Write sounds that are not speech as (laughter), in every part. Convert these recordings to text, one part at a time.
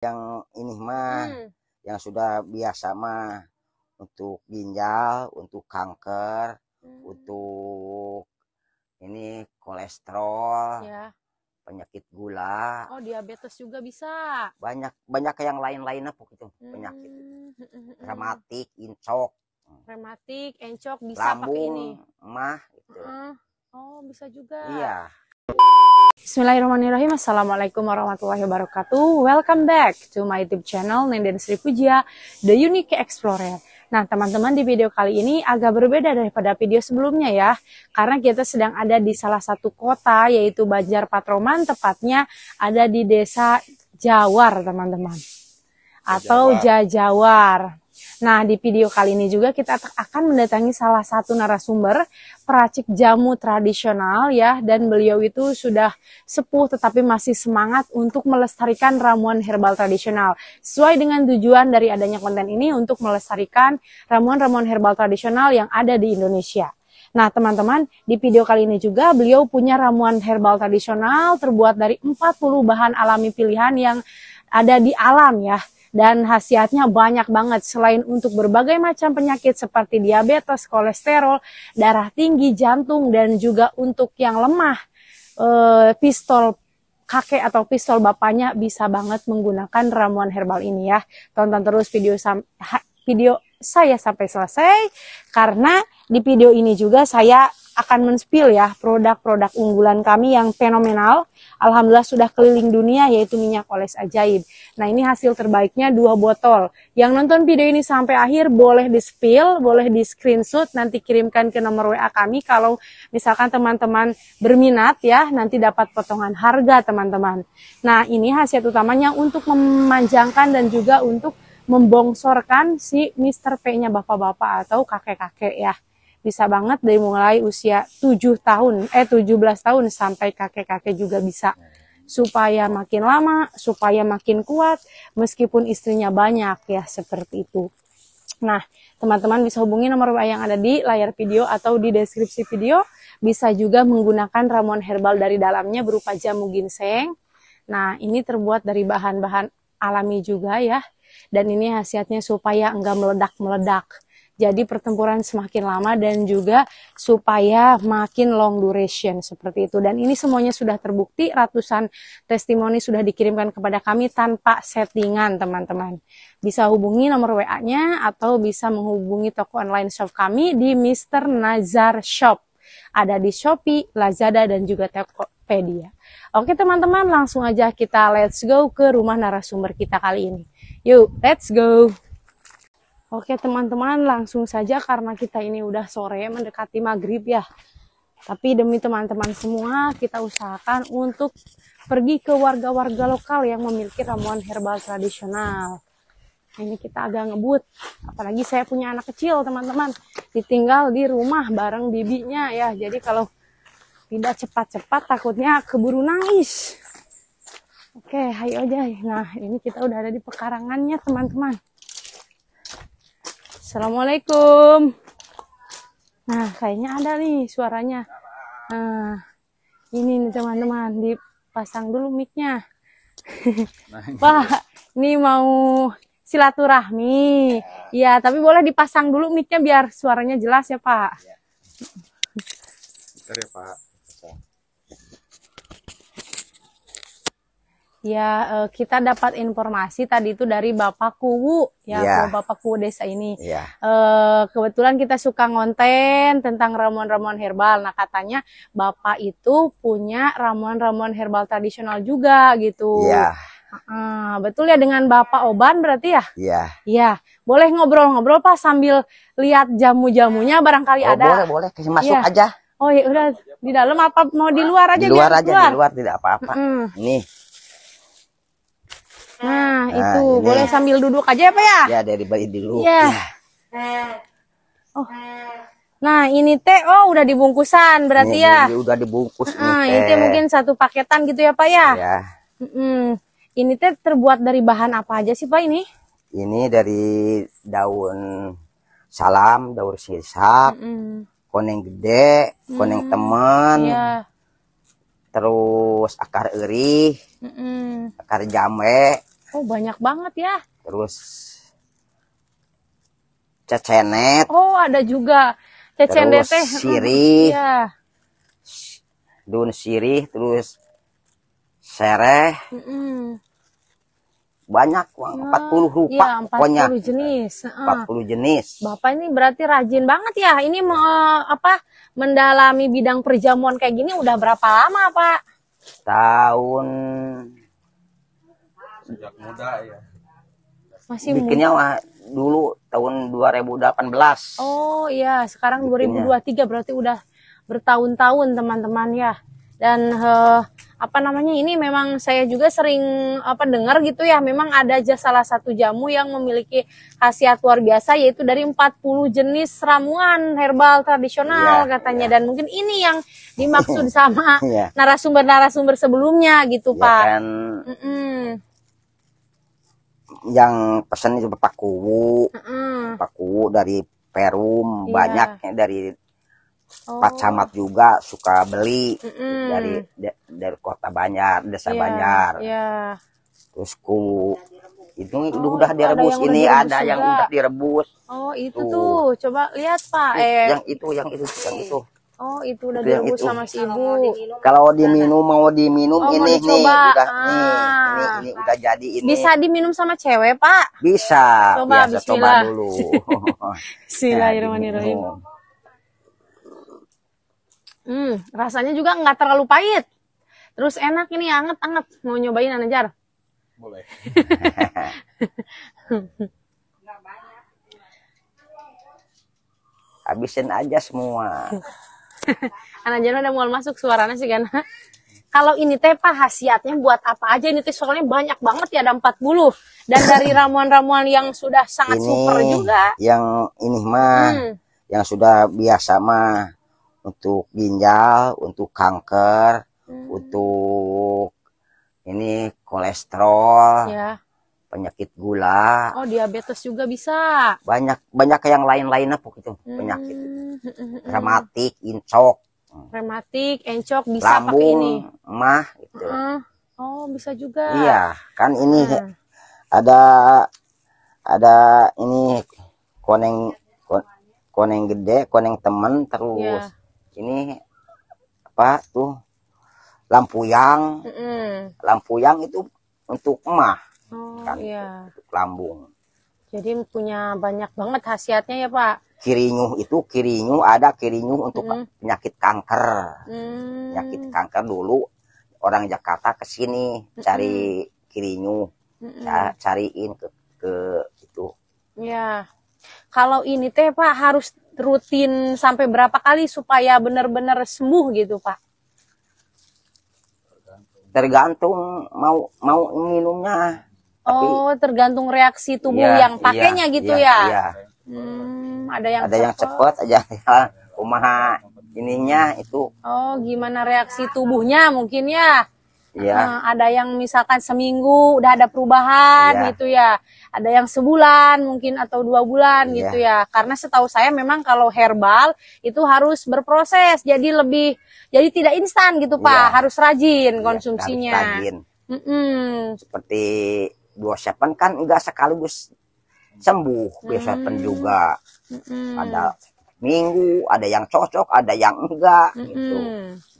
yang ini mah hmm. yang sudah biasa mah untuk ginjal, untuk kanker, hmm. untuk ini kolesterol, ya. penyakit gula. Oh, diabetes juga bisa. Banyak banyak yang lain-lain apa gitu hmm. penyakit. Hmm, hmm, hmm. Rematik, encok. Rematik, encok bisa Lambung, pakai ini. Mah gitu. Uh -huh. Oh, bisa juga. Iya. Bismillahirrahmanirrahim. Assalamualaikum warahmatullahi wabarakatuh. Welcome back to my YouTube channel Nenden Sri Puja, The Unique Explorer. Nah, teman-teman di video kali ini agak berbeda daripada video sebelumnya ya, karena kita sedang ada di salah satu kota yaitu Banjar Patroman, tepatnya ada di desa Jawar, teman-teman. Atau Jajawar. Nah, di video kali ini juga kita akan mendatangi salah satu narasumber peracik jamu tradisional ya dan beliau itu sudah sepuh tetapi masih semangat untuk melestarikan ramuan herbal tradisional. Sesuai dengan tujuan dari adanya konten ini untuk melestarikan ramuan-ramuan herbal tradisional yang ada di Indonesia. Nah, teman-teman, di video kali ini juga beliau punya ramuan herbal tradisional terbuat dari 40 bahan alami pilihan yang ada di alam ya dan khasiatnya banyak banget selain untuk berbagai macam penyakit seperti diabetes, kolesterol, darah tinggi, jantung dan juga untuk yang lemah eh, pistol kakek atau pistol bapaknya bisa banget menggunakan ramuan herbal ini ya. Tonton terus video video saya sampai selesai karena di video ini juga saya akan menspil ya produk-produk unggulan kami yang fenomenal. Alhamdulillah sudah keliling dunia yaitu minyak oles ajaib. Nah ini hasil terbaiknya dua botol. Yang nonton video ini sampai akhir boleh di spill, boleh di screenshot, nanti kirimkan ke nomor WA kami kalau misalkan teman-teman berminat ya nanti dapat potongan harga teman-teman. Nah ini hasil utamanya untuk memanjangkan dan juga untuk membongsorkan si Mr. P-nya bapak-bapak atau kakek-kakek ya bisa banget dari mulai usia 7 tahun, eh 17 tahun sampai kakek-kakek juga bisa. Supaya makin lama, supaya makin kuat, meskipun istrinya banyak ya, seperti itu. Nah, teman-teman bisa hubungi nomor WA yang ada di layar video atau di deskripsi video. Bisa juga menggunakan ramuan herbal dari dalamnya berupa jamu ginseng. Nah, ini terbuat dari bahan-bahan alami juga ya. Dan ini khasiatnya supaya enggak meledak-meledak jadi pertempuran semakin lama dan juga supaya makin long duration seperti itu. Dan ini semuanya sudah terbukti, ratusan testimoni sudah dikirimkan kepada kami tanpa settingan teman-teman. Bisa hubungi nomor WA-nya atau bisa menghubungi toko online shop kami di Mr. Nazar Shop. Ada di Shopee, Lazada, dan juga Tokopedia. Oke teman-teman, langsung aja kita let's go ke rumah narasumber kita kali ini. Yuk, let's go! Oke teman-teman langsung saja karena kita ini udah sore mendekati maghrib ya. Tapi demi teman-teman semua kita usahakan untuk pergi ke warga-warga lokal yang memiliki ramuan herbal tradisional. Ini kita agak ngebut, apalagi saya punya anak kecil teman-teman, ditinggal di rumah bareng bibinya ya. Jadi kalau tidak cepat-cepat takutnya keburu nangis. Oke, ayo aja. Nah, ini kita udah ada di pekarangannya teman-teman. Assalamualaikum. Nah, kayaknya ada nih suaranya. Nah, ini nih teman-teman, dipasang dulu mic-nya. Nah, Wah, ini mau silaturahmi. Iya, ya, tapi boleh dipasang dulu mic biar suaranya jelas ya, Pak. Ya. Bentar ya, Pak. Ya, eh, kita dapat informasi tadi itu dari Bapak Kuwu, ya, ya. Bapak Kuwu desa ini. Ya. Eh, kebetulan kita suka ngonten tentang ramuan-ramuan herbal. Nah, katanya Bapak itu punya ramuan-ramuan herbal tradisional juga gitu. Ya. Uh, betul ya dengan Bapak Oban berarti ya? Iya. Iya. Boleh ngobrol-ngobrol Pak sambil lihat jamu-jamunya barangkali oh, ada. Boleh, boleh. Masuk ya. aja. Oh ya udah di dalam apa mau di luar aja di luar aja luar. di luar tidak apa-apa. Mm -hmm. Nih Nah, nah, itu ini. boleh sambil duduk aja apa ya? Ya dari bayi dulu. iya ya. Oh. Nah ini teh oh udah dibungkusan berarti ini, ya? Ini udah dibungkus. Nah, ini teh mungkin satu paketan gitu ya pak ya? Ya. Mm -mm. Ini teh terbuat dari bahan apa aja sih pak ini? Ini dari daun salam, daun sisap, mm -mm. koneng gede, koneng mm. teman, iya. terus akar eri, mm -mm. akar jamek Oh banyak banget ya. Terus cecenet. Oh ada juga cecenet Terus mm, sirih. Ya. Dun sirih terus sereh. Mm -mm. Banyak, uang, Nah, 40 rupa ya, 40 pokoknya. jenis. Uh. 40 jenis. Bapak ini berarti rajin banget ya. Ini me, apa mendalami bidang perjamuan kayak gini udah berapa lama, Pak? Tahun sejak muda ya masih bikinnya muda. dulu tahun 2018 oh iya sekarang bikinnya. 2023 berarti udah bertahun-tahun teman-teman ya dan he, eh, apa namanya ini memang saya juga sering apa dengar gitu ya memang ada aja salah satu jamu yang memiliki khasiat luar biasa yaitu dari 40 jenis ramuan herbal tradisional ya, katanya ya. dan mungkin ini yang dimaksud (laughs) sama iya. narasumber-narasumber ya. sebelumnya gitu iya Pak. Kan. Mm -mm yang pesan itu Bapak Kuwu. Mm. Bapak Kuwu dari Perum yeah. banyaknya dari oh. Pak Camat juga suka beli mm -mm. dari dari kota Banjar, desa yeah. Banjar. Yeah. Terus Kuwu itu oh, udah direbus ada ini ada juga. yang udah direbus. Oh, itu tuh. tuh. Coba lihat, Pak. Eh. Yang itu yang itu yang itu. Oh, itu udah itu direbus sama si ibu. Kalau mau diminum, mau diminum mau diminum oh, ini mau nih, udah ah. nih, ini, ini udah jadi ini. Bisa diminum sama cewek, Pak? Bisa. Coba Biasa, coba dulu. (laughs) Bismillahirrahmanirrahim. Ya, hmm, rasanya juga nggak terlalu pahit. Terus enak ini anget-anget. Mau nyobain Anajar? Boleh. (laughs) Habisin aja semua. (laughs) (laughs) anak Jana udah mau masuk suaranya sih kan, (laughs) kalau ini teh pak khasiatnya buat apa aja ini teh soalnya banyak banget ya ada 40 dan dari (laughs) ramuan-ramuan yang sudah sangat ini, super juga yang ini mah hmm. yang sudah biasa mah untuk ginjal untuk kanker hmm. untuk ini kolesterol ya penyakit gula. Oh, diabetes juga bisa. Banyak banyak yang lain-lainnya pokoknya hmm. penyakit. Hmm, hmm, hmm, Rematik, incok. Rematik, encok bisa Lambung, pakai ini. mah gitu. Uh Oh, bisa juga. Iya, kan ini nah. ada ada ini koneng koneng gede, koneng teman terus. Yeah. Ini apa tuh? lampu Mm lampu yang itu untuk emah oh, kan iya. lambung jadi punya banyak banget khasiatnya ya pak kirinyu itu kirinyu ada kirinyu untuk mm. penyakit kanker mm. penyakit kanker dulu orang Jakarta kesini sini mm cari kirinyu mm Ya, cariin ke ke itu ya kalau ini teh pak harus rutin sampai berapa kali supaya benar-benar sembuh gitu pak tergantung mau mau minumnya tapi, oh, tergantung reaksi tubuh iya, yang pakainya iya, gitu iya, ya. Iya. Hmm, ada yang ada cepet. yang cepat, aja, rumah (laughs) ya. ininya itu. Oh, gimana reaksi tubuhnya mungkin ya? Iya. Uh, ada yang misalkan seminggu udah ada perubahan iya. gitu ya. Ada yang sebulan mungkin atau dua bulan iya. gitu ya. Karena setahu saya memang kalau herbal itu harus berproses, jadi lebih jadi tidak instan gitu iya. pak, harus rajin iya, konsumsinya. Harus rajin. Mm -mm. Seperti dua kan enggak sekaligus sembuh dua hmm. seven hmm. juga hmm. ada minggu ada yang cocok ada yang enggak hmm. gitu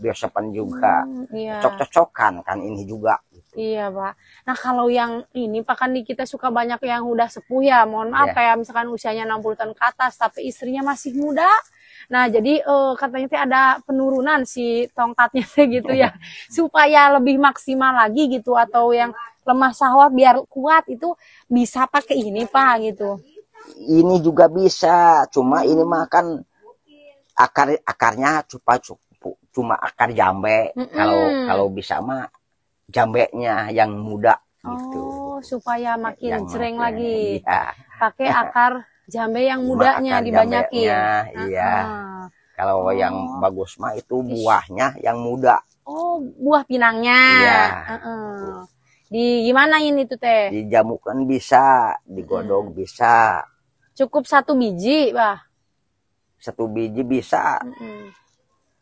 dua seven juga hmm, yeah. cocok cocokan kan ini juga gitu. iya pak nah kalau yang ini pak kan kita suka banyak yang udah sepuh ya mohon maaf yeah. kayak misalkan usianya 60 tahun ke atas tapi istrinya masih muda Nah, jadi uh, katanya sih ada penurunan si tongkatnya (laughs) gitu ya. Iya. supaya lebih maksimal lagi gitu atau yang lemah sahwat biar kuat itu bisa pakai ini pak gitu ini juga bisa cuma ini makan akar akarnya cuma cuma akar jambe mm kalau kalau bisa mah jambe nya yang muda gitu. oh, gitu supaya makin yang sering lagi iya. pakai (laughs) akar jambe yang mudanya dibanyakin iya kalau oh. yang bagus mah itu buahnya yang muda oh buah pinangnya iya. Uh -uh. Di gimana ini tuh teh? Dijamukan bisa, digodok hmm. bisa. Cukup satu biji, bah. Satu biji bisa. Hmm.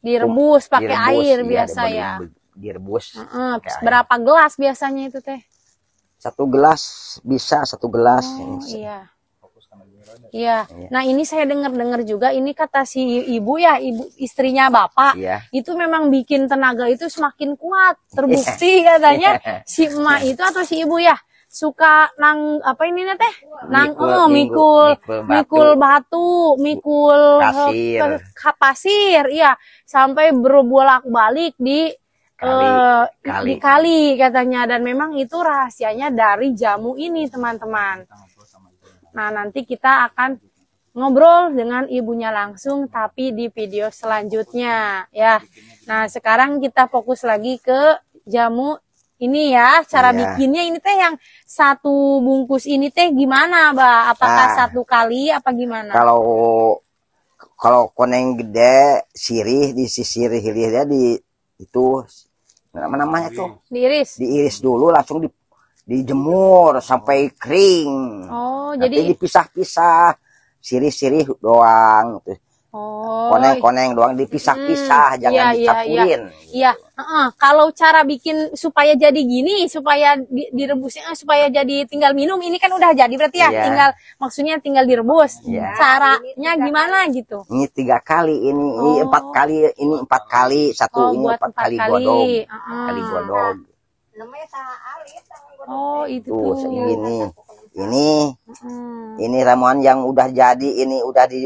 Direbus pakai air ya, biasa ya. Direbus. hmm. Berapa gelas biasanya itu teh? Satu gelas bisa, satu gelas. Oh, iya. Iya. iya. Nah ini saya dengar-dengar juga ini kata si ibu ya ibu istrinya bapak ya. itu memang bikin tenaga itu semakin kuat iya. terbukti ya. katanya ya. si emak itu atau si ibu ya suka nang apa ini teh nang mikul, oh, mikul mikul, mikul batu mikul eh, pasir, ke, pasir iya sampai berbolak balik di kali, uh, kali. di kali katanya dan memang itu rahasianya dari jamu ini teman-teman. Nah, nanti kita akan ngobrol dengan ibunya langsung tapi di video selanjutnya ya. Nah, sekarang kita fokus lagi ke jamu ini ya cara iya. bikinnya ini teh yang satu bungkus ini teh gimana, Ba? Apakah nah, satu kali apa gimana? Kalau kalau koneng gede sirih di sisi sirih dia di itu namanya tuh diiris diiris dulu langsung di dijemur sampai kering. Oh, Nanti jadi dipisah-pisah, sirih-sirih doang gitu. Oh, koneng-koneng doang dipisah-pisah, hmm, jangan iya, dicampurin. Iya, iya. Uh -uh. kalau cara bikin supaya jadi gini, supaya direbusin, direbusnya, eh, supaya jadi tinggal minum, ini kan udah jadi berarti ya, iya. tinggal maksudnya tinggal direbus. Iya. Caranya gimana gitu? Ini tiga kali, ini oh. ini empat kali, ini empat kali, satu oh, ini empat, empat kali, kali godong, uh -uh. kali godong. Namanya alit. Oh, itu tuh, tuh. segini. Ini hmm. ini ramuan yang udah jadi, ini udah di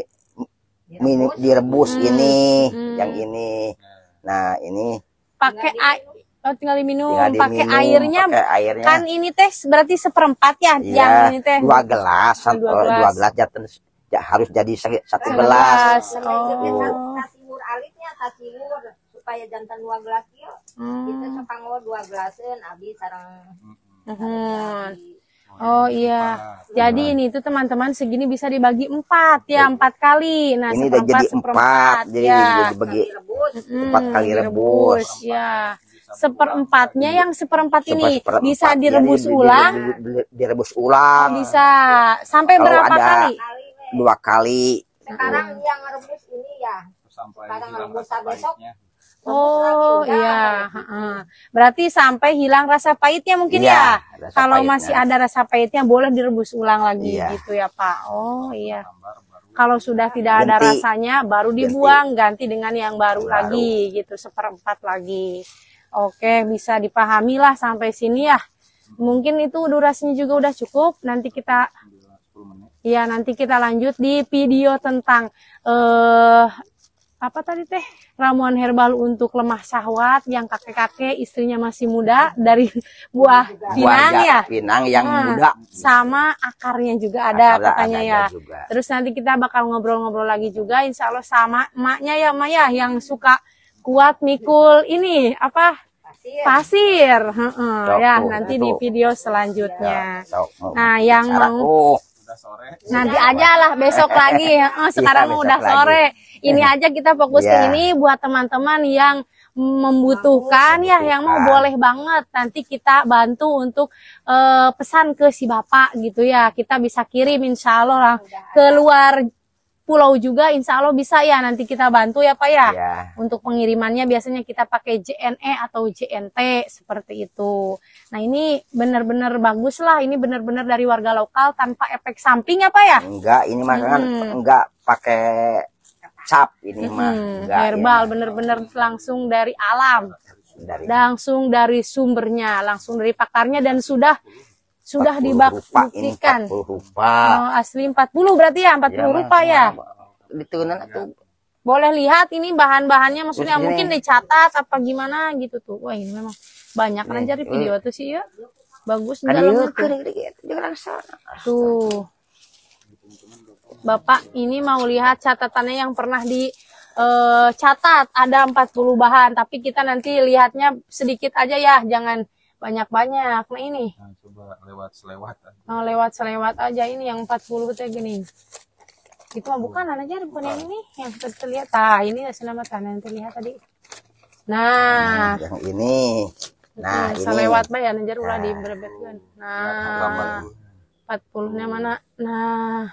direbus, direbus hmm. ini, hmm. yang ini. Nah, ini pakai air Oh, tinggal diminum, pakai airnya, airnya. Kan ini teh berarti seperempat ya, ya yang ini teh. Dua gelas, satu, dua gelas, dua gelas jatuh, ya, harus jadi satu gelas. Oh. Tasihur alitnya tasihur supaya jantan dua gelas yuk. Hmm. Itu sepanggo dua gelasin, abis sarang Mohon. Oh, oh iya. Jadi ini tuh teman-teman segini bisa dibagi empat ya empat kali. Nah ini udah jadi empat, jadi ya. dibagi empat kali hmm, rebus. ya. Seperempatnya yang seperempat ini bisa direbus ulang. Direbus oh, ulang. Bisa sampai Kalau berapa ada kali? Dua kali. Sekarang yang rebus ini ya. Sekarang rebus besok. Oh iya, iya. Gitu. berarti sampai hilang rasa pahitnya mungkin iya, ya. ya? Kalau pahitnya. masih ada rasa pahitnya boleh direbus ulang lagi iya. gitu ya Pak. Oh iya. Kalau sudah tidak ganti. ada rasanya baru dibuang ganti, ganti dengan yang baru, baru lagi gitu seperempat lagi. Oke bisa dipahami lah sampai sini ya. Mungkin itu durasinya juga udah cukup. Nanti kita, Iya, nanti kita lanjut di video tentang eh apa tadi teh ramuan herbal untuk lemah syahwat yang kakek-kakek istrinya masih muda dari buah pinang ya pinang yang nah, muda sama akarnya juga ada katanya ya juga. terus nanti kita bakal ngobrol-ngobrol lagi juga insya Allah sama emaknya ya Maya yang suka kuat mikul ini apa pasir, pasir. ya nanti di video selanjutnya ya, nah yang mau sore. Nanti aja lah iya, besok iya. lagi Oh, sekarang ya, udah sore. Lagi. Ini aja kita fokus ya. ke ini buat teman-teman yang membutuhkan ya yang mau boleh banget nanti kita bantu untuk uh, pesan ke si bapak gitu ya kita bisa kirim insya Allah lah keluar pulau juga insya Allah bisa ya nanti kita bantu ya pak ya, ya. untuk pengirimannya biasanya kita pakai JNE atau JNT seperti itu Nah ini benar-benar bagus lah, ini benar-benar dari warga lokal tanpa efek samping apa ya, ya? Enggak, ini mah hmm. enggak pakai cap ini hmm. mah. Herbal benar-benar langsung dari alam. Dari. Langsung dari sumbernya, langsung dari pakarnya dan sudah sudah dibuktikan. Oh, asli 40 berarti ya, 40 ya, rupa ya. Diturunan iya. boleh lihat ini bahan-bahannya maksudnya mungkin dicatat apa gimana gitu tuh. Wah, ini memang banyak kan jadi eh. video tuh sih ya bagus dalamnya tuh. tuh bapak ini mau lihat catatannya yang pernah di uh, catat ada 40 bahan tapi kita nanti lihatnya sedikit aja ya jangan banyak-banyak nah ini nah, coba lewat selewat aja. nah, lewat selewat aja ini yang 40 teh gini itu mah bukan anak bukan, bukan yang ini yang terlihat ah ini senamatan yang terlihat tadi nah. nah yang ini Nah, salewat bae ya anjir ulah di Brebet kan. Nah, 40-nya nah, mana? Nah,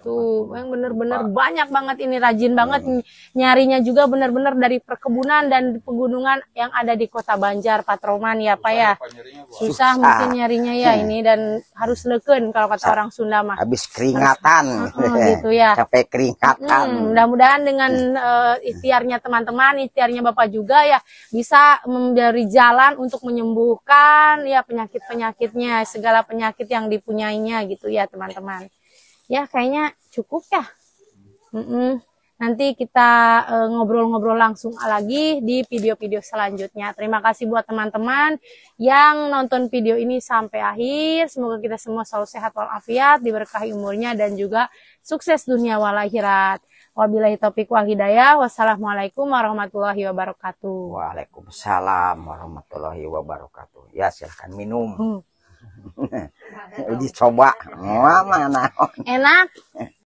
Tuh, yang bener-bener banyak banget ini rajin iya. banget nyarinya juga bener-bener dari perkebunan dan pegunungan yang ada di Kota Banjar, Patroman ya, Pak ya. Susah, mungkin nyarinya ya hmm. ini dan harus leken kalau kata orang Sunda mah. Habis keringatan (laughs) gitu ya. (laughs) Capek keringatan. Hmm, mudah-mudahan dengan uh, ikhtiarnya teman-teman, ikhtiarnya Bapak juga ya bisa memberi jalan untuk menyembuhkan ya penyakit-penyakitnya, segala penyakit yang dipunyainya gitu ya, teman-teman ya kayaknya cukup ya mm -mm. nanti kita e, ngobrol-ngobrol uh, langsung lagi di video-video selanjutnya terima kasih buat teman-teman yang nonton video ini sampai akhir semoga kita semua selalu sehat walafiat diberkahi umurnya dan juga sukses dunia walakhirat Wabillahi taufiq wal hidayah. Wassalamualaikum warahmatullahi wabarakatuh. Waalaikumsalam warahmatullahi wabarakatuh. Ya, silahkan minum. Hmm. (laughs) dicoba mana enak (laughs)